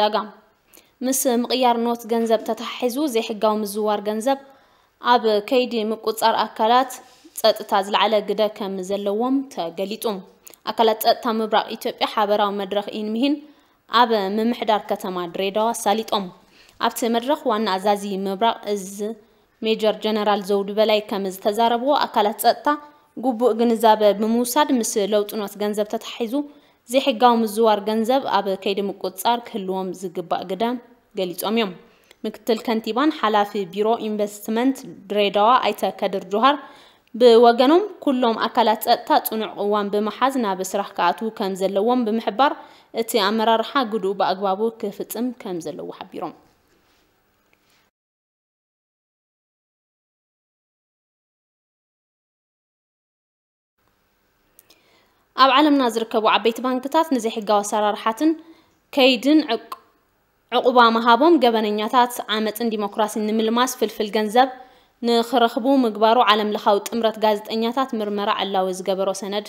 ዕዳጋ ምስ ምቕያር ኖት ገንዘብ ተታሒዙ ዘይሕጋዊ ምዝዋር ገንዘብ ኣብ ከይዲ ምቁፃር ኣካላት ፀጥታ ዝለዓለ ግደ ከም ዘለዎም ተገሊጡ ኣካላት ፀጥታ ምብራቅ ኢትዮጵያ ሓበራዊ መድረኽ ኢንምሂን ኣብ ምምሕዳር ከተማ ድሬዳዋ ኣሳሊጦም ኣብቲ መድረኽ ዋና ኣዛዚ ምብራቅ እዚ ሜጀር ጀነራል ዘውዱ በላይ ከም ዝተዛረብዎ ኣካላት ፀጥታ ጉቡእ ግንዛበ ብምውሳድ ምስ ለውጥኖት ገንዘብ ተታሒዙ ዘይሕጋዊ ምዝዋር ገንዘብ ኣብ ከይዲ ምቁፅጻር ክህልዎም ዝግባእ ግዳም ገሊፆም እዮም ምክትል ከንቲባን ሓላፊ ቢሮ ኢንቨስትመንት ድሬዳዋ ኣይተ ከድር ጆሃር ብወገኖም ኩሎም ኣካላት ፀጥታ ፅኑዕ እዋን ብምሓዝ ናብ ስራሕ ክኣትዉ ከም ዘለዎም ብምሕባር እቲ ኣመራርሓ ግድኡ ብኣግባቡ ክፍፅም ከም ዘለዎ ሓቢሮም ኣብ ዓለምና ዝርከቡ ዓበይቲ ባንክታት ንዘይሕጋዊ ኣሰራርሓትን ከይድን ዕቁባ መሃቦም ገበነኛታት ዓመፅን ዲሞክራሲን ንምልማስ ፍልፍል ገንዘብ ንኽረኽቡ ምግባሩ ዓለም ለኻዊ ጥምረት ጋዜጠኛታት ምርመራ ዕላዊ ዝገበሮ ሰነድ